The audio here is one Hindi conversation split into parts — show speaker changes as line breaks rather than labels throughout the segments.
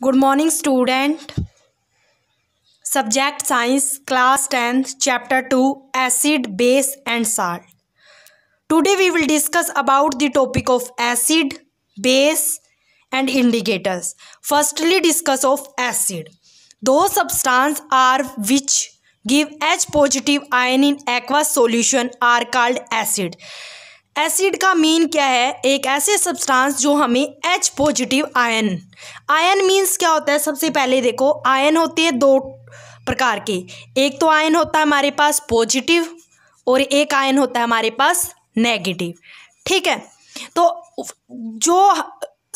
good morning student subject science class Ten, chapter 2 acid base and salt today we will discuss about the topic of acid base and indicators firstly discuss of acid those substances are which give h positive ion in aqueous solution are called acid acid का मीन क्या है एक ऐसे सब्सटेंस जो हमें H positive ion ion means क्या होता है सबसे पहले देखो आयन होते हैं दो प्रकार के एक तो आयन होता है हमारे पास पॉजिटिव और एक आयन होता है हमारे पास नेगेटिव ठीक है तो जो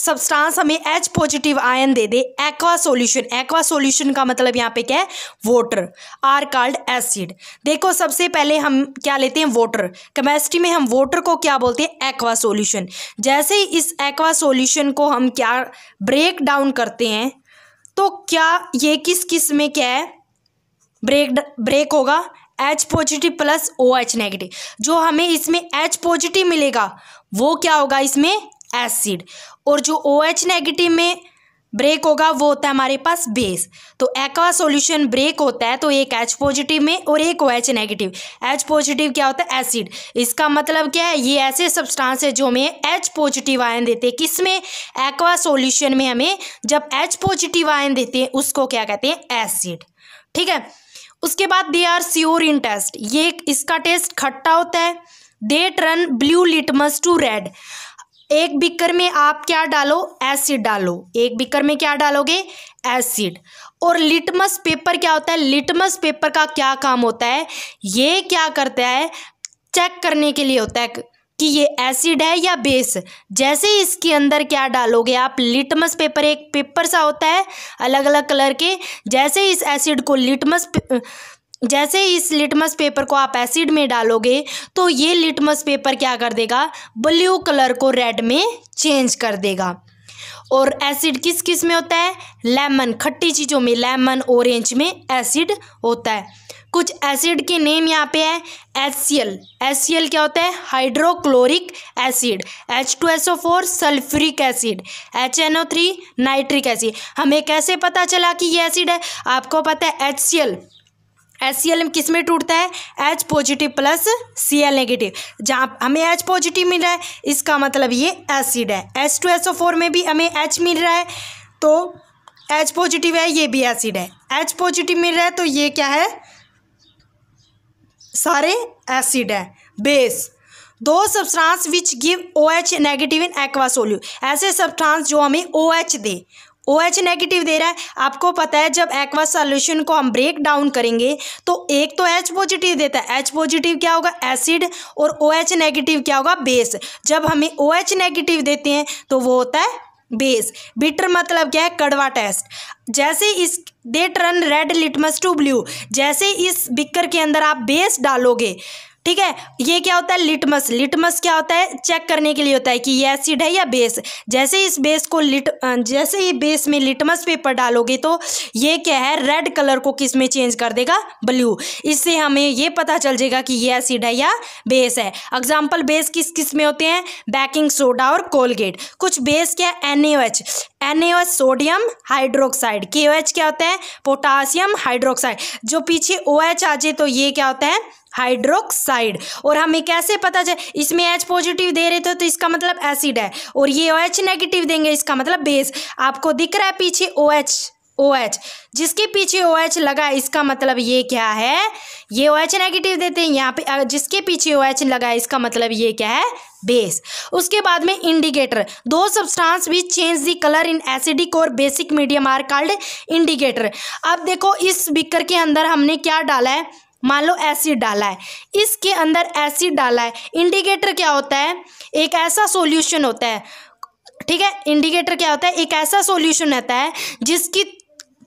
सब्सटेंस हमें एच पॉजिटिव आयन दे दे एक्वा सॉल्यूशन एक्वा सॉल्यूशन का मतलब यहाँ पे क्या है वाटर आर कॉल्ड एसिड देखो सबसे पहले हम क्या लेते हैं वाटर केमिस्ट्री में हम वाटर को क्या बोलते हैं एक्वा सॉल्यूशन जैसे इस एक्वा सॉल्यूशन को हम क्या ब्रेक डाउन करते हैं तो क्या ये किस किस में क्या है ब्रेक ब्रेक होगा H positive plus O H negative जो हमें इसमें एच पॉजिटिव मिलेगा वो क्या होगा इसमें एसिड और जो ओ एच नेगेटिव में ब्रेक होगा वो होता है हमारे पास बेस तो एक्वा सॉल्यूशन ब्रेक होता है तो एक एच पॉजिटिव में और एक O H negative H positive क्या होता है एसिड इसका मतलब क्या है ये ऐसे सब्सटेंस है जो हमें एच पॉजिटिव आयन देते हैं किसमें एक्वा सॉल्यूशन में हमें जब एच पॉजिटिव आयन देते हैं उसको क्या कहते हैं एसिड ठीक है उसके बाद they are sour in taste ये इसका टेस्ट खट्टा होता है they turn blue litmus to red एक बिकर में आप क्या डालो एसिड डालो एक बिकर में क्या डालोगे एसिड और लिटमस पेपर क्या होता है लिटमस पेपर का क्या काम होता है ये क्या करता है चेक करने के लिए होता है कि ये एसिड है या बेस जैसे इसके अंदर क्या डालोगे आप लिटमस पेपर एक पेपर सा होता है अलग अलग कलर के जैसे इस एसिड को लिटमस जैसे इस लिटमस पेपर को आप एसिड में डालोगे तो ये लिटमस पेपर क्या कर देगा ब्लू कलर को रेड में चेंज कर देगा और एसिड किस किस में होता है लेमन खट्टी चीज़ों में लेमन ऑरेंज में एसिड होता है कुछ एसिड के नेम यहाँ पे है H C L H C L क्या होता है hydrochloric acid H two S O four sulphuric acid H N O three nitric acid हमें कैसे पता चला कि ये एसिड है आपको पता है H C L S C L M किस में टूटता है H positive plus C L negative जहाँ हमें एच पॉजिटिव मिल रहा है इसका मतलब ये एसिड है H two S O four में भी हमें एच मिल रहा है तो एच पॉजिटिव है ये भी एसिड है एच पॉजिटिव मिल रहा है तो ये क्या है सारे एसिड है base those substance which give O H negative in aqua solution ऐसे सब्सट्रांस जो हमें ओ OH एच दे ओ OH नेगेटिव दे रहा है आपको पता है जब एक्वा सॉल्यूशन को हम ब्रेक डाउन करेंगे तो एक तो एच पॉजिटिव देता है एच पॉजिटिव क्या होगा एसिड और ओ OH नेगेटिव क्या होगा बेस जब हमें ओ OH नेगेटिव देते हैं तो वो होता है बेस बिटर मतलब क्या है कड़वा टेस्ट जैसे इस they turn red litmus to blue जैसे इस बिकर के अंदर आप बेस डालोगे ठीक है ये क्या होता है लिटमस लिटमस क्या होता है चेक करने के लिए होता है कि ये एसिड है या बेस जैसे इस बेस को लिट जैसे ही बेस में लिटमस पेपर डालोगे तो ये क्या है रेड कलर को किस में चेंज कर देगा ब्लू इससे हमें ये पता चल जाएगा कि ये एसिड है या बेस है एग्जाम्पल बेस किस किस में होते हैं बैकिंग सोडा और कोलगेट कुछ बेस क्या है एन एन सोडियम हाइड्रोक्साइड के क्या होता है पोटासियम हाइड्रोक्साइड जो पीछे ओ OH आ जाए तो ये क्या होता है हाइड्रोक्साइड और हमें कैसे पता चले इसमें एच पॉजिटिव दे रहे थे तो इसका मतलब एसिड है और ये ओ OH एच नेगेटिव देंगे इसका मतलब बेस आपको दिख रहा है पीछे ओ एच ओ एच जिसके पीछे ओ एच लगा इसका मतलब ये क्या है ये ओ एच नेगेटिव देते हैं यहाँ पे जिसके पीछे ओ एच लगा इसका मतलब ये क्या है बेस उसके बाद में इंडिकेटर दो सब्सटेंस भी change the colour in acidic और basic medium are called indicator अब देखो इस बिकर के अंदर हमने क्या डाला है मान लो एसिड डाला है इसके अंदर एसिड डाला है इंडिकेटर क्या होता है एक ऐसा सॉल्यूशन होता है ठीक है इंडिकेटर क्या होता है एक ऐसा सॉल्यूशन होता है जिसकी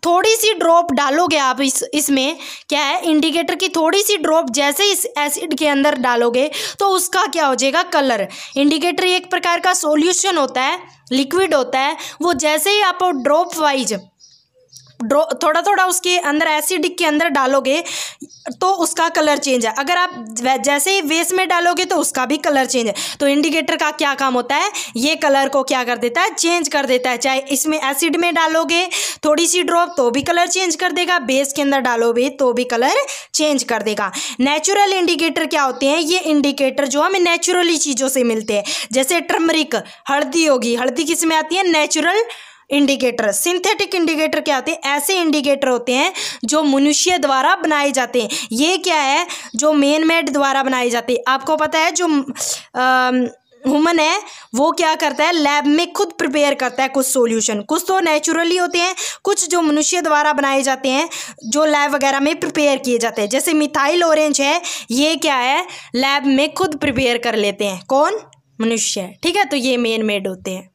थोड़ी सी ड्रॉप डालोगे आप इस इसमें क्या है इंडिकेटर की थोड़ी सी ड्रॉप जैसे इस एसिड के अंदर डालोगे तो उसका क्या हो जाएगा कलर इंडिकेटर एक प्रकार का सॉल्यूशन होता है लिक्विड होता है वो जैसे ही आप ड्रॉप वाइज थोड़ा थोड़ा उसके अंदर एसिडिक के अंदर डालोगे तो उसका कलर चेंज है अगर आप जैसे ही वेस्ट में डालोगे तो उसका भी कलर चेंज है तो इंडिकेटर का क्या काम होता है ये कलर को क्या कर देता है चेंज कर देता है चाहे इसमें एसिड में डालोगे थोड़ी सी ड्रॉप तो भी कलर चेंज कर देगा बेस के अंदर डालोगे तो भी कलर चेंज कर देगा नेचुरल इंडिकेटर क्या होते हैं ये इंडिकेटर जो हमें नेचुरली चीज़ों से मिलते हैं जैसे टर्मरिक हल्दी होगी हल्दी किस में आती है नेचुरल इंडिकेटर सिंथेटिक इंडिकेटर क्या होते हैं ऐसे इंडिकेटर होते हैं जो मनुष्य द्वारा बनाए जाते हैं ये क्या है जो मेन मेड द्वारा बनाए जाते हैं आपको पता है जो हुमन है वो क्या करता है लैब में खुद प्रिपेयर करता है कुछ सॉल्यूशन कुछ तो नेचुरली होते हैं कुछ जो मनुष्य द्वारा बनाए जाते हैं जो लैब वगैरह में प्रिपेयर किए जाते हैं जैसे मिथाइल ऑरेंज है ये क्या है लैब में खुद प्रिपेयर कर लेते हैं कौन मनुष्य ठीक है तो ये मेन मेड होते हैं